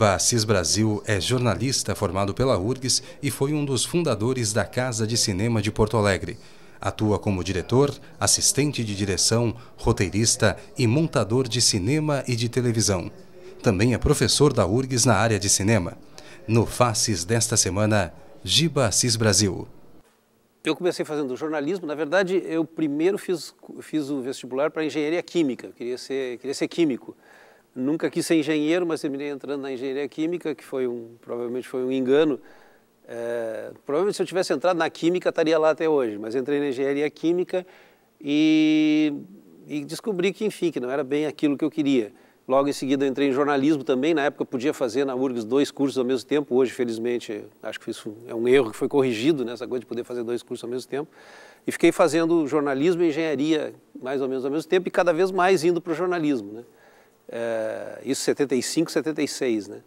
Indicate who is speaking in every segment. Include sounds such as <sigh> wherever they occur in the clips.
Speaker 1: Guaíba Assis Brasil é jornalista formado pela URGS e foi um dos fundadores da Casa de Cinema de Porto Alegre. Atua como diretor, assistente de direção, roteirista e montador de cinema e de televisão. Também é professor da URGS na área de cinema. No Faces desta semana, Giba Assis Brasil. Eu comecei fazendo jornalismo. Na verdade, eu primeiro fiz, fiz o vestibular para engenharia química. queria ser, queria ser químico nunca quis ser engenheiro, mas terminei entrando na engenharia química, que foi um, provavelmente foi um engano. É, provavelmente se eu tivesse entrado na química, estaria lá até hoje, mas entrei na engenharia química e, e descobri que, enfim, que não era bem aquilo que eu queria. Logo em seguida entrei em jornalismo também, na época podia fazer na URGS dois cursos ao mesmo tempo, hoje felizmente acho que isso é um erro que foi corrigido, né, essa coisa de poder fazer dois cursos ao mesmo tempo. E fiquei fazendo jornalismo e engenharia mais ou menos ao mesmo tempo e cada vez mais indo para o jornalismo. Né. É, isso 75, 76, né?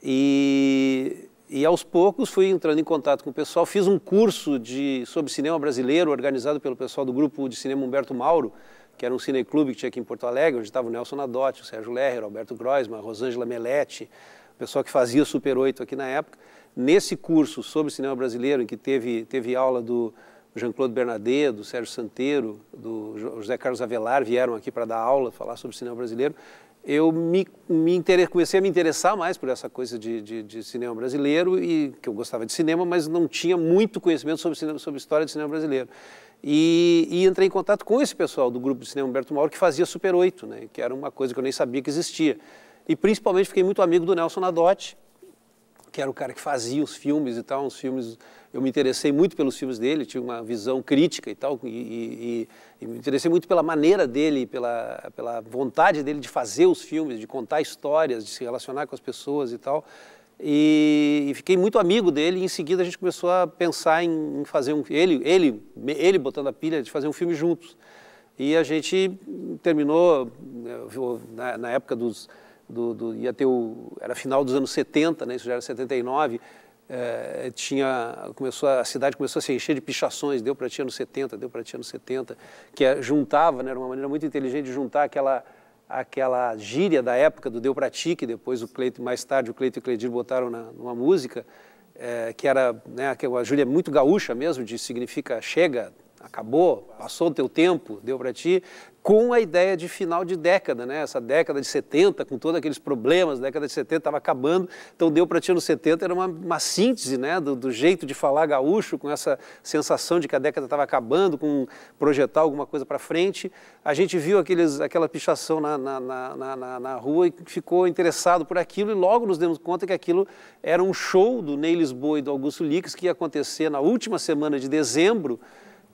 Speaker 1: E, e aos poucos fui entrando em contato com o pessoal. Fiz um curso de, sobre cinema brasileiro organizado pelo pessoal do grupo de cinema Humberto Mauro, que era um cineclube que tinha aqui em Porto Alegre, onde estava o Nelson Adotti, o Sérgio Lerrer, o Alberto Groisman, a Rosângela Meletti, o pessoal que fazia o Super 8 aqui na época. Nesse curso sobre cinema brasileiro, em que teve, teve aula do Jean-Claude Bernadet, do Sérgio Santeiro, do José Carlos Avelar vieram aqui para dar aula, falar sobre cinema brasileiro, eu me, me comecei a me interessar mais por essa coisa de, de, de, cinema brasileiro e que eu gostava de cinema, mas não tinha muito conhecimento sobre cinema, sobre história de cinema brasileiro. E, e, entrei em contato com esse pessoal do grupo de cinema Humberto Mauro que fazia Super 8, né, que era uma coisa que eu nem sabia que existia. E principalmente fiquei muito amigo do Nelson Nadotti, que era o cara que fazia os filmes e tal, os filmes. Eu me interessei muito pelos filmes dele, tinha uma visão crítica e tal, e, e, e, me interessei muito pela maneira dele, pela, pela vontade dele de fazer os filmes, de contar histórias, de se relacionar com as pessoas e tal. E, e fiquei muito amigo dele. E em seguida a gente começou a pensar em, fazer um ele, ele, ele botando a pilha de fazer um filme juntos. E a gente terminou né, na, na época dos do, do, ia ter o, era final dos anos 70, né, isso já era 79, é, eh, tinha, começou, a cidade começou a se encher de pichações, deu para ti anos 70, deu para ti anos 70, que é, juntava, né, era uma maneira muito inteligente de juntar aquela, aquela gíria da época do deu para ti, que depois o Cleito, mais tarde o Cleito e o Cleidir botaram na, numa música, é, que era, né, que a Júlia é muito gaúcha mesmo, de significa chega, acabou, passou o teu tempo, deu para ti, com a ideia de final de década, né? Essa década de 70, com todos aqueles problemas, década de 70 estava acabando, então deu para ti no 70, era uma, uma síntese, né? Do, do, jeito de falar gaúcho, com essa sensação de que a década estava acabando, com projetar alguma coisa para frente. A gente viu aqueles, aquela pichação na, na, na, na, na rua e ficou interessado por aquilo e logo nos demos conta que aquilo era um show do Ney Lisboa e do Augusto Lix que ia acontecer na última semana de dezembro,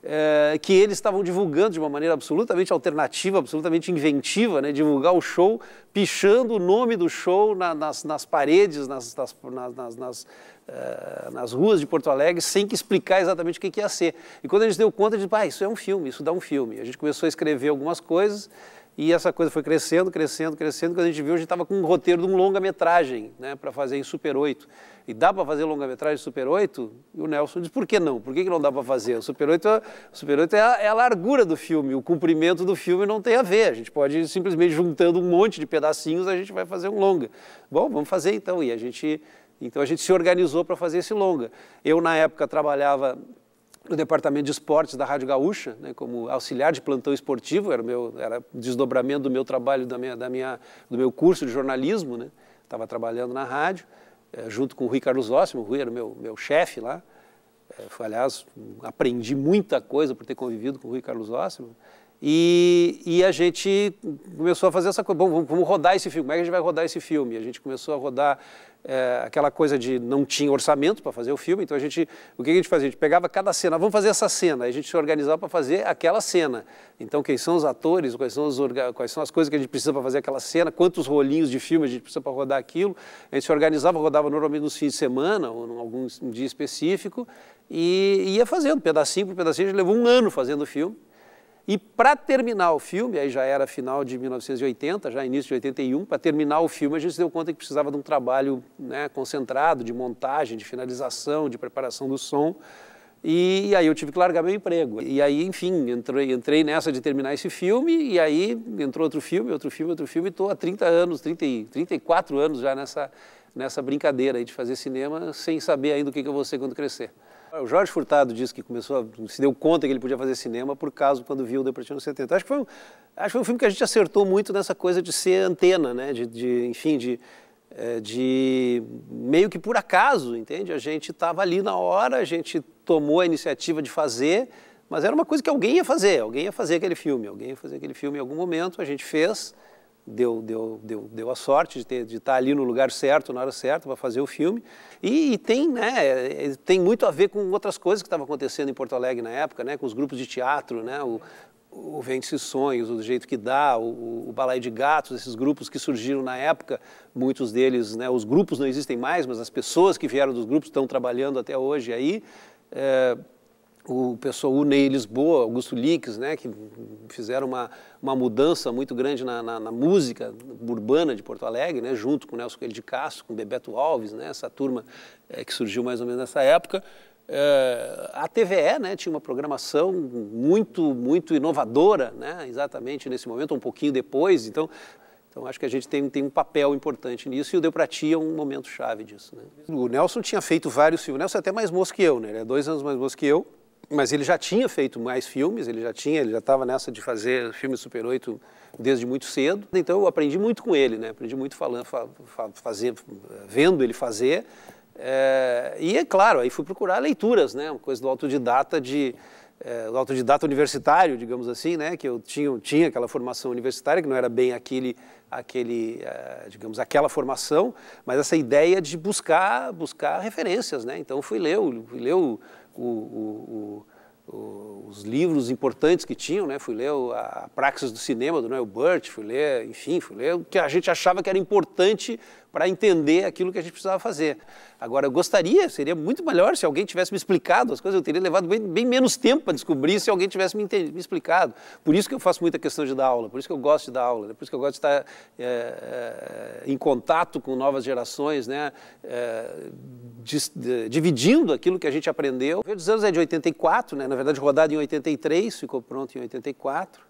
Speaker 1: é, que eles estavam divulgando de uma maneira absolutamente alternativa, absolutamente inventiva, né? divulgar o show, pichando o nome do show na, nas, nas, paredes, nas, nas, nas Uh, nas ruas de Porto Alegre sem que explicar exatamente o que, que ia ser. E quando a gente deu conta, disse, ah, isso é um filme, isso dá um filme. A gente começou a escrever algumas coisas e essa coisa foi crescendo, crescendo, crescendo. Quando a gente viu, a gente estava com um roteiro de um longa-metragem né, para fazer em Super 8. E dá para fazer longa-metragem Super 8? E o Nelson diz, por que não? Por que, que não dá para fazer? O Super 8, é, Super 8 é, a, é a largura do filme, o comprimento do filme não tem a ver. A gente pode simplesmente juntando um monte de pedacinhos, a gente vai fazer um longa. Bom, vamos fazer então. E a gente então a gente se organizou para fazer esse longa. Eu na época trabalhava no departamento de esportes da Rádio Gaúcha, né, como auxiliar de plantão esportivo, era meu era desdobramento do meu trabalho, da minha, da minha, do meu curso de jornalismo, né? Estava trabalhando na rádio, é, junto com o Rui Carlos Ossimo, o Rui era o meu, meu chefe lá. É, foi, aliás, aprendi muita coisa por ter convivido com o Rui Carlos Ossimo. E, e, a gente começou a fazer essa coisa, bom, vamos, vamos rodar esse filme, como é que a gente vai rodar esse filme? A gente começou a rodar é, aquela coisa de não tinha orçamento para fazer o filme, então a gente, o que a gente fazia? A gente pegava cada cena, vamos fazer essa cena, a gente se organizava para fazer aquela cena. Então, quem são os atores, quais são, os, quais são as coisas que a gente precisa para fazer aquela cena, quantos rolinhos de filme a gente precisa para rodar aquilo. A gente se organizava, rodava normalmente nos fins de semana, ou em algum dia específico, e ia fazendo, pedacinho por pedacinho, a gente levou um ano fazendo o filme. E para terminar o filme, aí já era final de 1980, já início de 81, para terminar o filme a gente se deu conta que precisava de um trabalho né, concentrado, de montagem, de finalização, de preparação do som. E, aí eu tive que largar meu emprego. E aí, enfim, entrei, entrei nessa de terminar esse filme, e aí entrou outro filme, outro filme, outro filme, e estou há 30 anos, 30, 34 anos já nessa, nessa brincadeira de fazer cinema sem saber ainda o que, que eu vou ser quando crescer. O Jorge Furtado disse que começou, a, se deu conta que ele podia fazer cinema por causa quando viu o no 70. Acho que, foi um, acho que foi um filme que a gente acertou muito nessa coisa de ser antena, né? De, de enfim, de, é, de meio que por acaso, entende? A gente estava ali na hora, a gente tomou a iniciativa de fazer, mas era uma coisa que alguém ia fazer, alguém ia fazer aquele filme, alguém ia fazer aquele filme em algum momento, a gente fez deu, deu, deu, deu a sorte de, ter, de estar ali no lugar certo, na hora certa, para fazer o filme. E, e, tem, né, é, é, tem muito a ver com outras coisas que estavam acontecendo em Porto Alegre na época, né, com os grupos de teatro, né, o, o Vende-se Sonhos, o Do Jeito Que Dá, o, o Balai de Gatos, esses grupos que surgiram na época, muitos deles, né, os grupos não existem mais, mas as pessoas que vieram dos grupos estão trabalhando até hoje aí. É, o pessoal UNEI Lisboa, Augusto Lix, né, que fizeram uma, uma mudança muito grande na, na, na, música urbana de Porto Alegre, né, junto com Nelson Coelho de Castro, com Bebeto Alves, né, essa turma é, que surgiu mais ou menos nessa época. É, a TVE né, tinha uma programação muito, muito inovadora, né, exatamente nesse momento, um pouquinho depois, então então, acho que a gente tem, tem um papel importante nisso e o Deprati é um momento chave disso. Né? O Nelson tinha feito vários filmes. O Nelson é até mais moço que eu, né? Ele é dois anos mais moço que eu mas ele já tinha feito mais filmes, ele já tinha, ele já estava nessa de fazer filme Super 8 desde muito cedo. Então eu aprendi muito com ele, né? Aprendi muito falando, fa, fa, fazer, vendo ele fazer. É, e é claro, aí fui procurar leituras, né? Uma coisa do autodidata de é, do autodidata universitário, digamos assim, né? Que eu tinha, tinha aquela formação universitária que não era bem aquele aquele, é, digamos, aquela formação, mas essa ideia de buscar, buscar referências, né? Então fui ler, fui ler o o, o, o, os livros importantes que tinham, né? Fui ler a Praxis do Cinema do Noel Burt, fui ler, enfim, fui ler o que a gente achava que era importante para entender aquilo que a gente precisava fazer. Agora, eu gostaria, seria muito melhor se alguém tivesse me explicado as coisas, eu teria levado bem, bem menos tempo para descobrir se alguém tivesse me, me, explicado. Por isso que eu faço muita questão de dar aula, por isso que eu gosto de dar aula, né? por isso que eu gosto de estar é, é, em contato com novas gerações, né? É, de, dividindo aquilo que a gente aprendeu. O dos Anos é de 84, né? na verdade rodado em 83, ficou pronto em 84.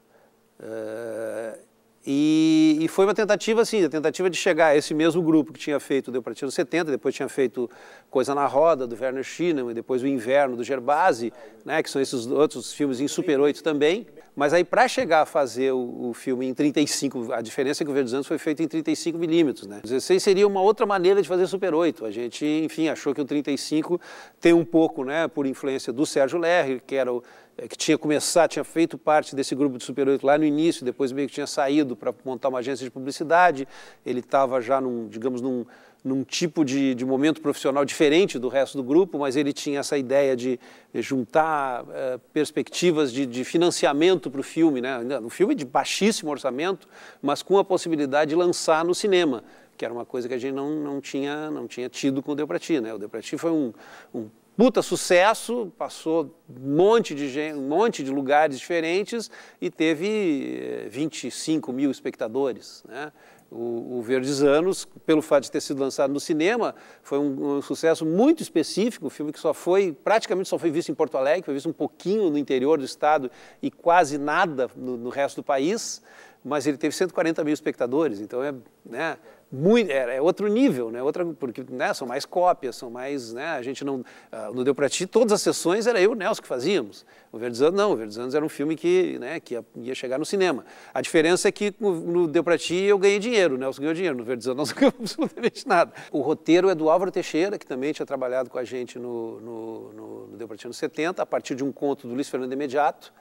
Speaker 1: E, e, foi uma tentativa, assim, a tentativa de chegar a esse mesmo grupo que tinha feito Deu Partido 70, depois tinha feito Coisa na Roda, do Werner e depois O Inverno, do Gerbasi, né, que são esses outros filmes em Super 8 também. Mas aí, para chegar a fazer o, o, filme em 35, a diferença é que o Verde dos Anos foi feito em 35mm, né? 16 seria uma outra maneira de fazer Super 8. A gente, enfim, achou que o 35 tem um pouco, né, por influência do Sérgio Lerre, que era o é, que tinha começado, tinha feito parte desse grupo de Super 8 lá no início, depois meio que tinha saído para montar uma agência de publicidade. Ele estava já, num, digamos, num, num tipo de, de, momento profissional diferente do resto do grupo, mas ele tinha essa ideia de juntar é, perspectivas de, de financiamento para o filme, né? um filme de baixíssimo orçamento, mas com a possibilidade de lançar no cinema, que era uma coisa que a gente não, não, tinha, não tinha tido com o Deu Pra Ti. Né? O Deu Pra Ti foi um, um puta sucesso, passou um monte de gente, um monte de lugares diferentes e teve 25 eh, mil espectadores. Né? O, o Anos pelo fato de ter sido lançado no cinema, foi um, um, sucesso muito específico, um filme que só foi, praticamente só foi visto em Porto Alegre, foi visto um pouquinho no interior do estado e quase nada no, no resto do país, mas ele teve 140 mil espectadores, então é, né, muito, é, é, outro nível, né? Outra, porque né, são mais cópias, são mais, né? A gente não, uh, ah, no Deu Pra Ti, todas as sessões era eu e o Nelson que fazíamos. O Verdesanos não, o Verdesanos era um filme que, né, que ia, ia, chegar no cinema. A diferença é que no, no Deu Pra Ti eu ganhei dinheiro, o Nelson ganhou dinheiro, no Verdesanos nós não <laughs> ganhamos absolutamente nada. O roteiro é do Álvaro Teixeira, que também tinha trabalhado com a gente no, no, no, no Deu Pra Ti anos 70, a partir de um conto do Luiz Fernando Imediato,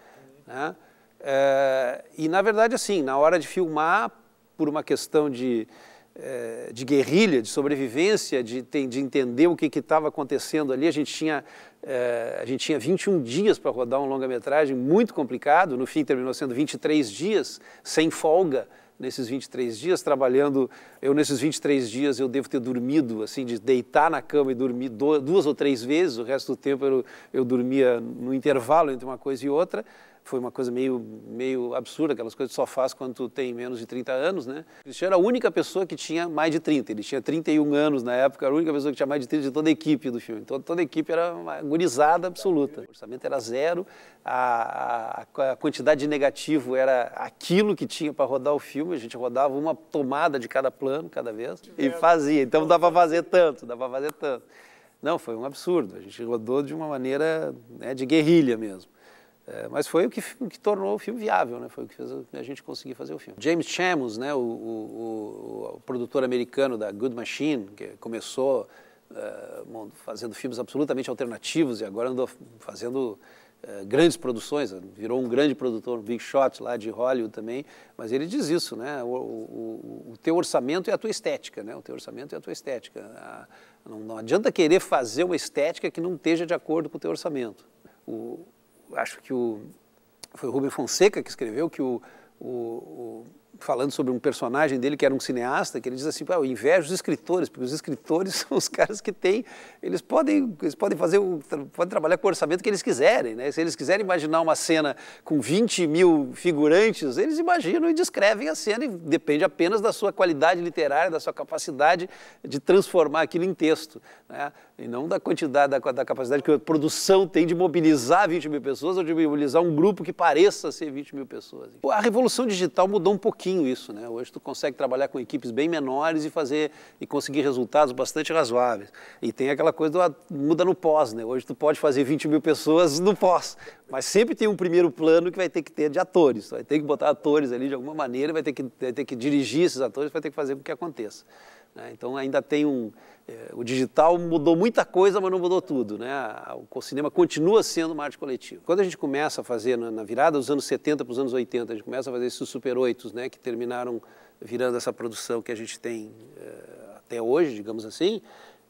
Speaker 1: uhum. né? Uh, e na verdade assim, na hora de filmar, por uma questão de eh, de guerrilha, de sobrevivência, de, de entender o que estava acontecendo ali. A gente tinha, eh, a gente tinha 21 dias para rodar um longa-metragem muito complicado, no fim terminou sendo 23 dias, sem folga, nesses 23 dias trabalhando. Eu, nesses 23 dias, eu devo ter dormido, assim, de deitar na cama e dormir duas ou três vezes. O resto do tempo eu, eu dormia no intervalo entre uma coisa e outra foi uma coisa meio, meio absurda, aquelas coisas que só faz quando tu tem menos de 30 anos, né? O Cristiano era a única pessoa que tinha mais de 30, ele tinha 31 anos na época, era a única pessoa que tinha mais de 30 de toda a equipe do filme. Toda, então, toda a equipe era uma agonizada absoluta. O orçamento era zero, a, a, a quantidade de negativo era aquilo que tinha para rodar o filme, a gente rodava uma tomada de cada plano, cada vez, e fazia. Então dá para fazer tanto, dá para fazer tanto. Não, foi um absurdo. A gente rodou de uma maneira né, de guerrilha mesmo. É, mas foi o que, o que, tornou o filme viável, né? Foi o que fez a gente conseguir fazer o filme. James Chamons, né? O, o, o produtor americano da Good Machine, que começou uh, fazendo filmes absolutamente alternativos e agora andou fazendo é, grandes produções, virou um grande produtor, um big shot lá de Hollywood também, mas ele diz isso, né? O, teu orçamento e é a tua estética, né? O teu orçamento e a tua estética. não, não adianta querer fazer uma estética que não esteja de acordo com o teu orçamento. O, acho que o, foi o Rubem Fonseca que escreveu que o, o, o, falando sobre um personagem dele que era um cineasta, que ele diz assim, ah, eu invejo os escritores, porque os escritores <laughs> são os caras que têm, eles podem, eles podem fazer, o, podem trabalhar com o orçamento que eles quiserem, né? Se eles quiserem imaginar uma cena com 20 mil figurantes, eles imaginam e descrevem a cena e depende apenas da sua qualidade literária, da sua capacidade de transformar aquilo em texto, né? e não da quantidade, da, da, capacidade que a produção tem de mobilizar 20 mil pessoas ou de mobilizar um grupo que pareça ser 20 mil pessoas. A revolução digital mudou um pouquinho isso, né? Hoje tu consegue trabalhar com equipes bem menores e fazer e conseguir resultados bastante razoáveis. E tem aquela coisa do muda no pós, né? Hoje tu pode fazer 20 mil pessoas no pós, mas sempre tem um primeiro plano que vai ter que ter de atores. vai ter que botar atores ali de alguma maneira, vai ter que, vai ter que dirigir esses atores, vai ter que fazer com que aconteça. Né? Então ainda tem um é, o digital mudou muita coisa, mas não mudou tudo. Né? O cinema continua sendo uma arte coletiva. Quando a gente começa a fazer, na virada dos anos 70 para os anos 80, a gente começa a fazer esses Super 8, né, que terminaram virando essa produção que a gente tem é, até hoje, digamos assim,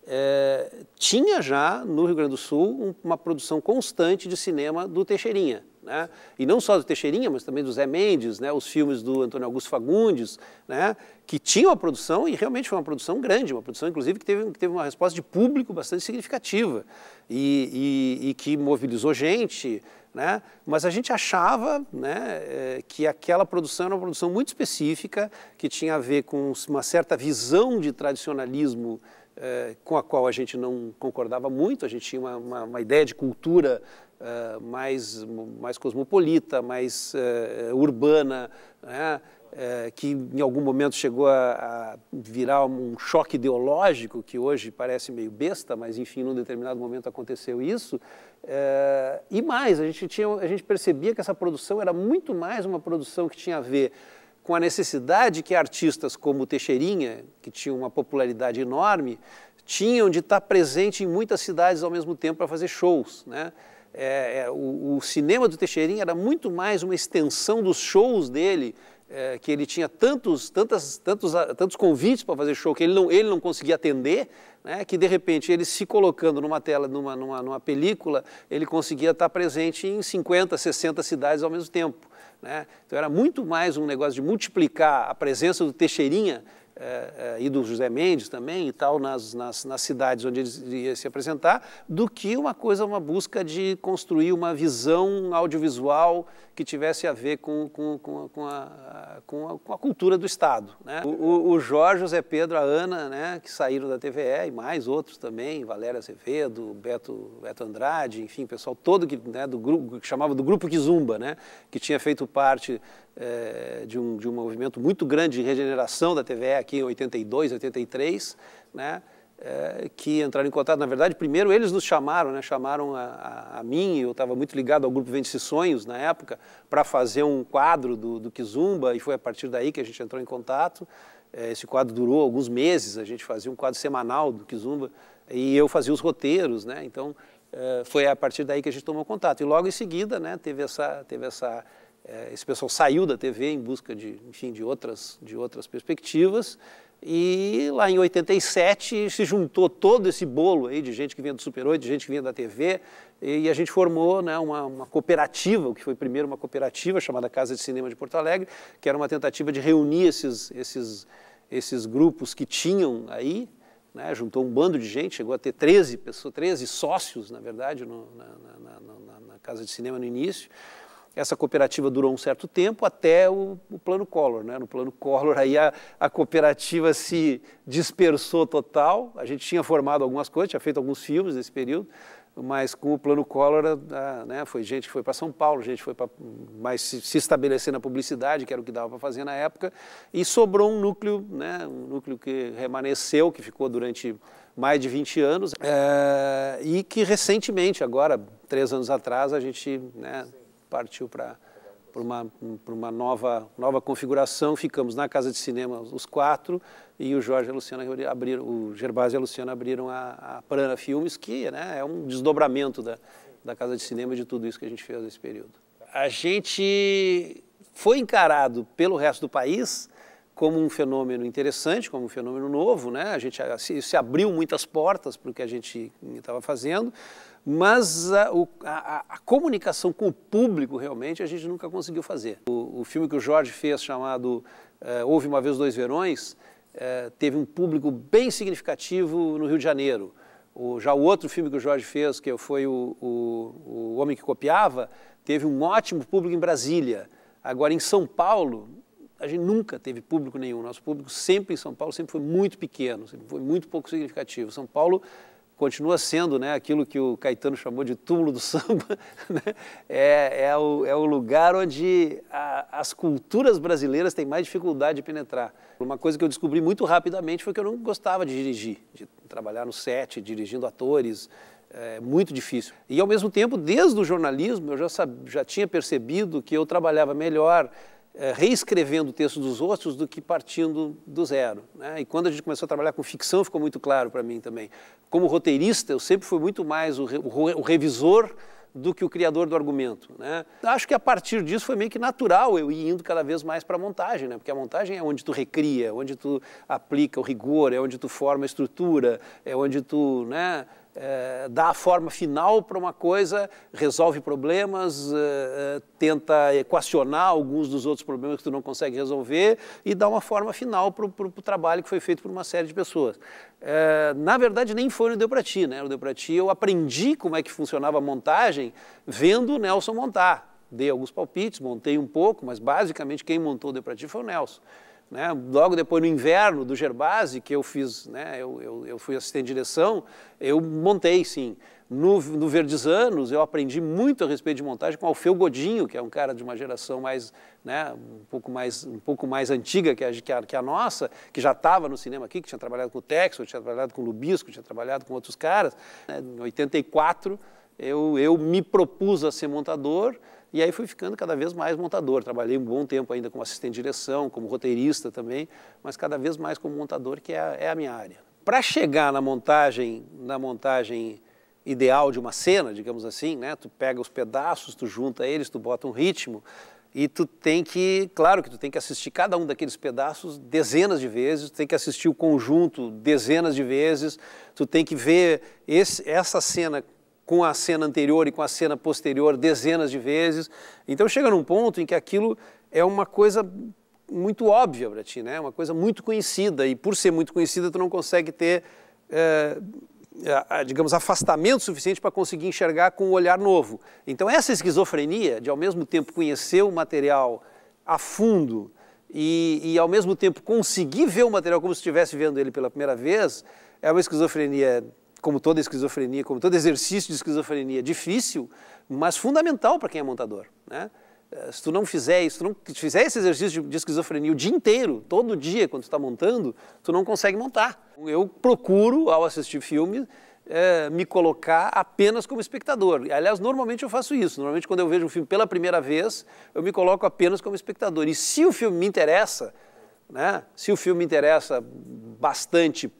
Speaker 1: é, tinha já no Rio Grande do Sul uma produção constante de cinema do Teixeirinha né? e não só do Teixeirinha, mas também do Zé Mendes, né? os filmes do Antônio Augusto Fagundes, né? que tinham a produção e realmente foi uma produção grande, uma produção inclusive que teve, que teve uma resposta de público bastante significativa e, e, e que mobilizou gente, né? Mas a gente achava né, é, que aquela produção era uma produção muito específica, que tinha a ver com uma certa visão de tradicionalismo é, com a qual a gente não concordava muito, a gente tinha uma, uma, uma ideia de cultura uh, mais, mais cosmopolita, mais uh, urbana, né? uh, que em algum momento chegou a, a, virar um choque ideológico, que hoje parece meio besta, mas enfim, num determinado momento aconteceu isso. e mais, a gente, tinha, a gente percebia que essa produção era muito mais uma produção que tinha a ver com a necessidade que artistas como Teixeirinha, que tinha uma popularidade enorme, tinham de estar presente em muitas cidades ao mesmo tempo para fazer shows, né? é, é, o, o, cinema do Teixeirinha era muito mais uma extensão dos shows dele, é, que ele tinha tantos, tantas, tantos, tantos convites para fazer show que ele não, ele não conseguia atender, né, que de repente ele se colocando numa tela, numa, numa, numa película, ele conseguia estar presente em 50, 60 cidades ao mesmo tempo. Né? Então era muito mais um negócio de multiplicar a presença do Teixeirinha é, é, e do José Mendes também e tal, nas, nas, nas cidades onde ele ia se apresentar, do que uma coisa, uma busca de construir uma visão audiovisual que tivesse a ver com, com, com, com a, a, a, cultura do Estado. Né? O, o, Jorge, José Pedro, a Ana, né, que saíram da TVE, e mais outros também, Valéria Azevedo, Beto, Beto Andrade, enfim, o pessoal todo que, né, do grupo, que chamava do Grupo Kizumba, né, que tinha feito parte é, de, um, de um movimento muito grande de regeneração da TVE aqui em 82, 83, né? é, que entraram em contato. Na verdade, primeiro eles nos chamaram, né? chamaram a, a, a mim, eu estava muito ligado ao grupo Vende-se Sonhos na época, para fazer um quadro do, do Kizumba, e foi a partir daí que a gente entrou em contato. É, esse quadro durou alguns meses, a gente fazia um quadro semanal do Kizumba, e eu fazia os roteiros, né? então é, foi a partir daí que a gente tomou contato. E logo em seguida né, teve essa... Teve essa esse pessoal saiu da TV em busca de, enfim, de outras, de outras perspectivas e lá em 87 se juntou todo esse bolo aí de gente que vinha do Super 8, de gente que vinha da TV, e a gente formou né, uma, uma, cooperativa, o que foi primeiro uma cooperativa chamada Casa de Cinema de Porto Alegre, que era uma tentativa de reunir esses, esses, esses grupos que tinham aí, né, juntou um bando de gente, chegou a ter 13 pessoas, 13 sócios, na verdade, no, na, na, na, na Casa de Cinema no início. Essa cooperativa durou um certo tempo até o, o plano Collor. Né? No plano Collor, aí a, a, cooperativa se dispersou total. A gente tinha formado algumas coisas, tinha feito alguns filmes nesse período, mas com o plano Collor, a, né, foi gente que foi para São Paulo, gente foi para mais se, se, estabelecer na publicidade, que era o que dava para fazer na época, e sobrou um núcleo, né, um núcleo que permaneceu, que ficou durante mais de 20 anos, é, e que recentemente, agora, três anos atrás, a gente né, partiu para uma, uma nova, nova configuração. Ficamos na casa de cinema os quatro e o Jorge e a Luciana abriram, o Gervásio e a Luciana abriram a, a Prana Filmes, que né, é um desdobramento da, da casa de cinema de tudo isso que a gente fez nesse período. A gente foi encarado pelo resto do país como um fenômeno interessante, como um fenômeno novo, né? A gente se, se abriu muitas portas para o que a gente estava fazendo, mas a, o, a, a, comunicação com o público realmente a gente nunca conseguiu fazer. O, o filme que o Jorge fez chamado é, Houve uma vez dois verões é, teve um público bem significativo no Rio de Janeiro. O, já o outro filme que o Jorge fez, que foi o, o, o Homem que Copiava, teve um ótimo público em Brasília. Agora, em São Paulo, a gente nunca teve público nenhum. Nosso público sempre em São Paulo sempre foi muito pequeno, sempre foi muito pouco significativo. São Paulo continua sendo né, aquilo que o Caetano chamou de túmulo do <laughs> samba, né? é, é, o, é o lugar onde a, as culturas brasileiras têm mais dificuldade de penetrar. Uma coisa que eu descobri muito rapidamente foi que eu não gostava de dirigir, de trabalhar no set, dirigindo atores, é muito difícil. E ao mesmo tempo, desde o jornalismo, eu já, sabia, já tinha percebido que eu trabalhava melhor eh, reescrevendo o texto dos outros do que partindo do zero. Né? E quando a gente começou a trabalhar com ficção, ficou muito claro para mim também. Como roteirista, eu sempre fui muito mais o, re, o, o revisor do que o criador do argumento. Né? Acho que a partir disso foi meio que natural eu ir indo cada vez mais para a montagem, né? porque a montagem é onde tu recria, é onde tu aplica o rigor, é onde tu forma a estrutura, é onde tu né, eh, dá a forma final para uma coisa, resolve problemas, eh, eh, tenta equacionar alguns dos outros problemas que tu não consegue resolver e dá uma forma final para o trabalho que foi feito por uma série de pessoas. na verdade, nem foi no Deu Pra Ti, né? No Deu Pra Ti eu aprendi como é que funcionava a montagem vendo o Nelson montar. Dei alguns palpites, montei um pouco, mas basicamente quem montou o Deu Pra Ti foi o Nelson. Né? Logo depois, no inverno, do Gerbase que eu fiz, né? eu, eu, eu fui assistente de direção, eu montei, sim. No, no Anos, eu aprendi muito a respeito de montagem com Alfeu Godinho, que é um cara de uma geração mais, né, um, pouco mais um pouco mais antiga que a, que a, que a nossa, que já estava no cinema aqui, que tinha trabalhado com o Texo, tinha trabalhado com o Lubisco, tinha trabalhado com outros caras. Né? Em 84, eu, eu me propus a ser montador, e aí fui ficando cada vez mais montador. Trabalhei um bom tempo ainda como assistente de direção, como roteirista também, mas cada vez mais como montador, que é a, é a minha área. Para chegar na montagem, na montagem ideal de uma cena, digamos assim, né? Tu pega os pedaços, tu junta eles, tu bota um ritmo e tu tem que, claro que tu tem que assistir cada um daqueles pedaços dezenas de vezes, tu tem que assistir o conjunto dezenas de vezes, tu tem que ver esse, essa cena com a cena anterior e com a cena posterior dezenas de vezes. Então chega num ponto em que aquilo é uma coisa muito óbvia para ti, né? Uma coisa muito conhecida e por ser muito conhecida tu não consegue ter, é, digamos, afastamento suficiente para conseguir enxergar com um olhar novo. Então essa esquizofrenia de ao mesmo tempo conhecer o material a fundo e, e ao mesmo tempo conseguir ver o material como se estivesse vendo ele pela primeira vez é uma esquizofrenia como toda esquizofrenia, como todo exercício de esquizofrenia, difícil, mas fundamental para quem é montador. Né? Eh, se tu não fizer isso, tu não fizer esse exercício de, de esquizofrenia o dia inteiro, todo dia, quando tu está montando, tu não consegue montar. Eu procuro, ao assistir filmes, é, me colocar apenas como espectador. Aliás, normalmente eu faço isso. Normalmente, quando eu vejo um filme pela primeira vez, eu me coloco apenas como espectador. E se o filme me interessa, né? se o filme me interessa bastante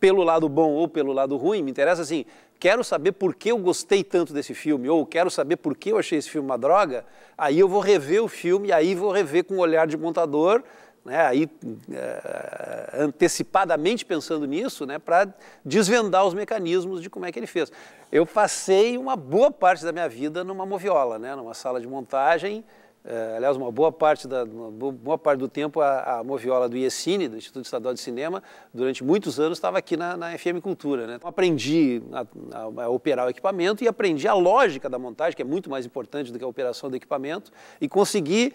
Speaker 1: pelo lado bom ou pelo lado ruim, me interessa assim, quero saber por que eu gostei tanto desse filme, ou quero saber por que eu achei esse filme uma droga, aí eu vou rever o filme, aí vou rever com o olhar de montador, né, aí é, antecipadamente pensando nisso, né, para desvendar os mecanismos de como é que ele fez. Eu passei uma boa parte da minha vida numa moviola, né, numa sala de montagem, Uh, aliás, uma boa parte, da, boa parte do tempo, a, a, moviola do IECine, do Instituto Estadual de Cinema, durante muitos anos estava aqui na, na, FM Cultura. Né? Então, aprendi a, a, a, operar o equipamento e aprendi a lógica da montagem, que é muito mais importante do que a operação do equipamento, e consegui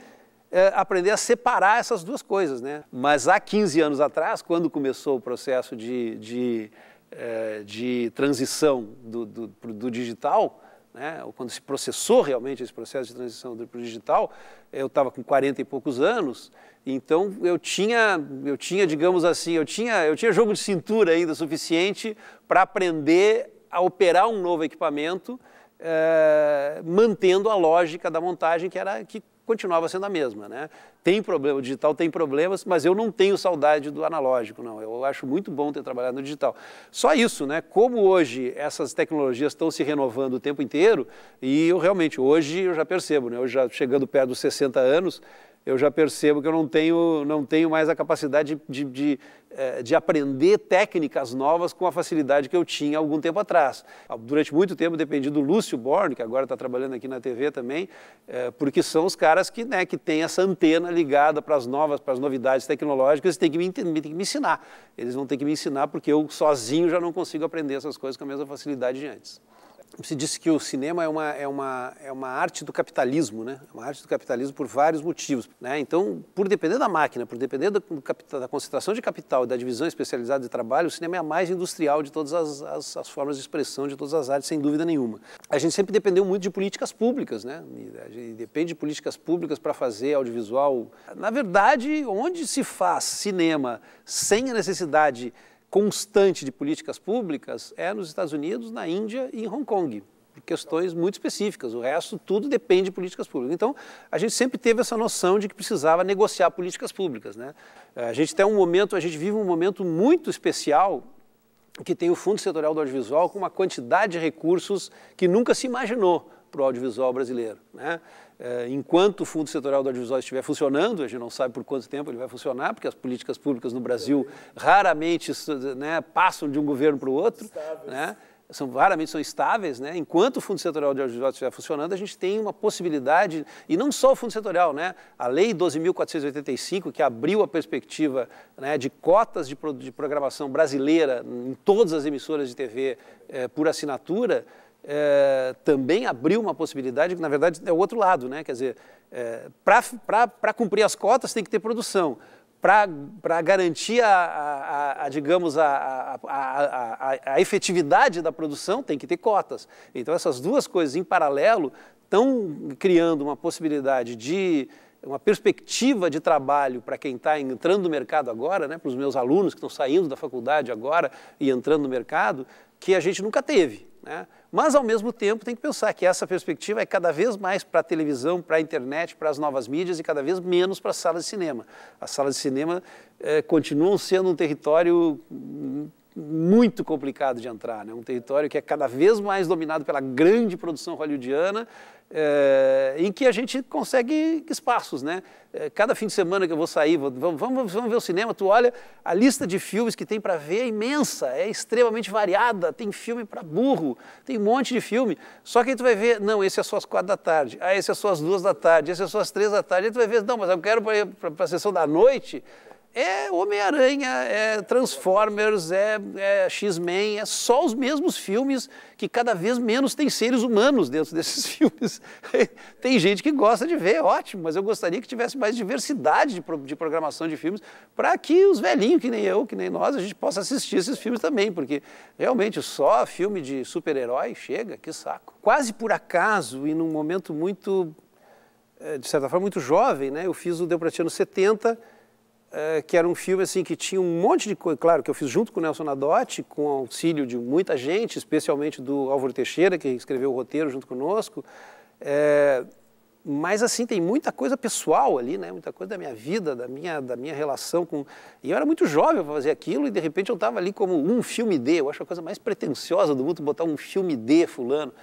Speaker 1: é, aprender a separar essas duas coisas. Né? Mas há 15 anos atrás, quando começou o processo de, de, é, de transição do, do, do digital, né, ou quando se processou realmente esse processo de transição para o digital, eu estava com 40 e poucos anos, então eu tinha, eu tinha, digamos assim, eu tinha, eu tinha jogo de cintura ainda suficiente para aprender a operar um novo equipamento, eh, mantendo a lógica da montagem que era que continuava sendo a mesma, né? Tem problema, o digital tem problemas, mas eu não tenho saudade do analógico, não. Eu acho muito bom ter trabalhado no digital. Só isso, né? Como hoje essas tecnologias estão se renovando o tempo inteiro, e eu realmente, hoje eu já percebo, né? Eu já chegando perto dos 60 anos, eu já percebo que eu não tenho, não tenho mais a capacidade de, de, de, eh, de, aprender técnicas novas com a facilidade que eu tinha algum tempo atrás. Durante muito tempo dependi do Lúcio Born, que agora está trabalhando aqui na TV também, eh, porque são os caras que, né, que têm essa antena ligada para as novas, para as novidades tecnológicas, eles têm que, me, têm que me ensinar. Eles vão ter que me ensinar porque eu sozinho já não consigo aprender essas coisas com a mesma facilidade de antes se disse que o cinema é uma, é uma, é uma arte do capitalismo, né? É uma arte do capitalismo por vários motivos, né? Então, por depender da máquina, por depender do, do, da concentração de capital e da divisão especializada de trabalho, o cinema é a mais industrial de todas as, as, as, formas de expressão, de todas as artes, sem dúvida nenhuma. A gente sempre dependeu muito de políticas públicas, né? A gente depende de políticas públicas para fazer audiovisual. Na verdade, onde se faz cinema sem a necessidade constante de políticas públicas é nos Estados Unidos, na Índia e em Hong Kong, por questões muito específicas. O resto tudo depende de políticas públicas. Então, a gente sempre teve essa noção de que precisava negociar políticas públicas, né? A gente tem um momento, a gente vive um momento muito especial que tem o Fundo Setorial do Audiovisual com uma quantidade de recursos que nunca se imaginou para o audiovisual brasileiro, né? Eh, enquanto o Fundo Setorial do Audiovisual estiver funcionando, a gente não sabe por quanto tempo ele vai funcionar, porque as políticas públicas no Brasil raramente né, passam de um governo para o outro, né? são, raramente são estáveis. Né? Enquanto o Fundo Setorial do Audiovisual estiver funcionando, a gente tem uma possibilidade, e não só o Fundo Setorial, né? a Lei 12.485, que abriu a perspectiva né, de cotas de, pro, de programação brasileira em todas as emissoras de TV eh, por assinatura, é, também abriu uma possibilidade que, na verdade, é o outro lado, né? Quer dizer, é, para cumprir as cotas tem que ter produção. Para garantir a, a, a, a digamos, a, efetividade da produção, tem que ter cotas. Então, essas duas coisas em paralelo estão criando uma possibilidade de uma perspectiva de trabalho para quem está entrando no mercado agora, né, para os meus alunos que estão saindo da faculdade agora e entrando no mercado, que a gente nunca teve. Né? Mas, ao mesmo tempo, tem que pensar que essa perspectiva é cada vez mais para a televisão, para a internet, para as novas mídias e cada vez menos para a sala de cinema. As salas de cinema eh, continuam sendo um território hum, muito complicado de entrar, né? um território que é cada vez mais dominado pela grande produção hollywoodiana, é, em que a gente consegue espaços, né? É, cada fim de semana que eu vou sair, vou, vamos, vamos ver o cinema, tu olha, a lista de filmes que tem para ver é imensa, é extremamente variada, tem filme para burro, tem um monte de filme, só que aí tu vai ver, não, esse é só às quatro da tarde, ah, esse é só às duas da tarde, esse é só às três da tarde, aí tu vai ver, não, mas eu quero para a sessão da noite, é Homem-Aranha, é Transformers, é, é X-Men, é só os mesmos filmes que cada vez menos tem seres humanos dentro <laughs> desses filmes. tem gente que gosta de ver, ótimo, mas eu gostaria que tivesse mais diversidade de, de programação de filmes para que os velhinhos, que nem eu, que nem nós, a gente possa assistir esses filmes também, porque realmente só filme de super-herói chega, que saco. Quase por acaso e num momento muito, eh, de certa forma, muito jovem, né? Eu fiz o Deu Pra Ti anos 70, é, que era um filme assim que tinha um monte de coisa, claro, que eu fiz junto com o Nelson Adotti, com auxílio de muita gente, especialmente do Álvaro Teixeira, que escreveu o roteiro junto conosco. É, mas assim tem muita coisa pessoal ali, né? Muita coisa da minha vida, da minha da minha relação com. E eu era muito jovem para fazer aquilo e de repente eu estava ali como um filme D. Eu acho a coisa mais pretensiosa do mundo botar um filme D fulano.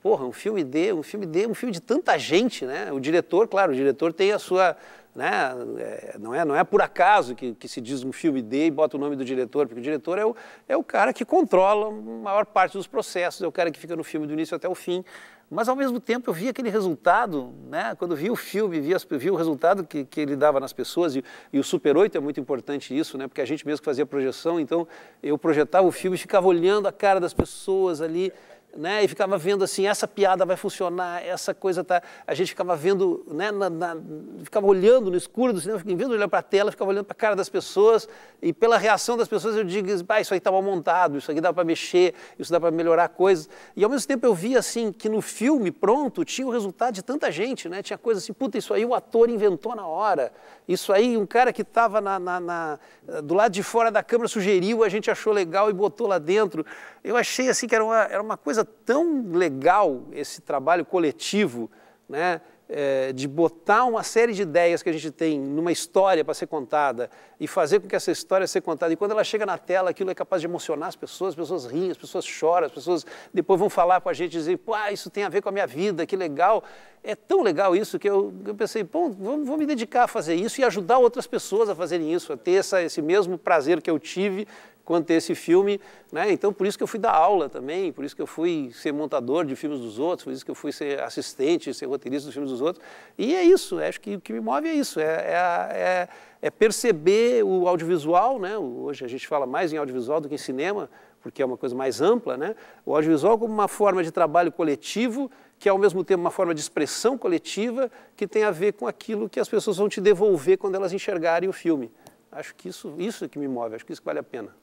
Speaker 1: Porra, um filme D, um filme D, um filme de tanta gente, né? O diretor, claro, o diretor tem a sua né? É, não, é, não é por acaso que, que se diz um filme D e bota o nome do diretor, porque o diretor é o, é o cara que controla a maior parte dos processos, é o cara que fica no filme do início até o fim. Mas, ao mesmo tempo, eu vi aquele resultado, né? quando vi o filme, vi, as, vi o resultado que, que ele dava nas pessoas, e, e, o Super 8 é muito importante isso, né? porque a gente mesmo fazia projeção, então eu projetava o filme e ficava olhando a cara das pessoas ali, né? E ficava vendo assim, essa piada vai funcionar, essa coisa tá. A gente ficava vendo, né? Na, na... ficava olhando no escuro do cinema, ficava olhando para a tela, ficava olhando para a cara das pessoas e pela reação das pessoas eu digo, ah, isso aí estava tá montado, isso aqui dá para mexer, isso dá para melhorar coisas. E ao mesmo tempo eu via assim que no filme pronto tinha o resultado de tanta gente, né? Tinha coisa assim, puta, isso aí o ator inventou na hora, isso aí um cara que estava na, na, do lado de fora da câmera sugeriu, a gente achou legal e botou lá dentro eu achei assim que era uma, era uma coisa tão legal esse trabalho coletivo, né? É, de botar uma série de ideias que a gente tem numa história para ser contada e fazer com que essa história seja contada. E quando ela chega na tela, aquilo é capaz de emocionar as pessoas, as pessoas riem, as pessoas choram, as pessoas depois vão falar com a gente e dizer, pô, ah, isso tem a ver com a minha vida, que legal. É tão legal isso que eu, eu pensei, bom, vou, vou, me dedicar a fazer isso e ajudar outras pessoas a fazerem isso, a ter essa, esse mesmo prazer que eu tive manter esse filme, né? Então por isso que eu fui dar aula também, por isso que eu fui ser montador de filmes dos outros, por isso que eu fui ser assistente, ser roteirista dos filmes dos outros. E é isso, é, acho que o que me move é isso, é, é, é, é perceber o audiovisual, né? Hoje a gente fala mais em audiovisual do que em cinema, porque é uma coisa mais ampla, né? O audiovisual como uma forma de trabalho coletivo que é ao mesmo tempo uma forma de expressão coletiva que tem a ver com aquilo que as pessoas vão te devolver quando elas enxergarem o filme. Acho que isso, isso é que me move, acho que isso vale a pena.